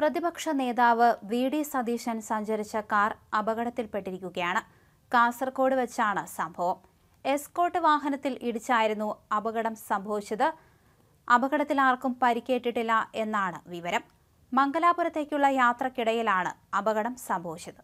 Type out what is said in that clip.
പ്രതിപക്ഷ നേതാവ് V D Satheesan സഞ്ചരിച്ച കാർ അപകടത്തിൽപ്പെട്ടിരിക്കുകയാണ് കാസർകോട് വെച്ചാണ് സംഭവം എസ്കോട്ട് വാഹനത്തിൽ ഇടിച്ചായിരുന്നു അപകടം സംഭവിച്ചത് അപകടത്തിൽ ആർക്കും പരിക്കേറ്റിട്ടില്ല എന്നാണ് വിവരം മംഗലാപുരത്തേക്കുള്ള യാത്രക്കിടയിലാണ് അപകടം സംഭവിച്ചത്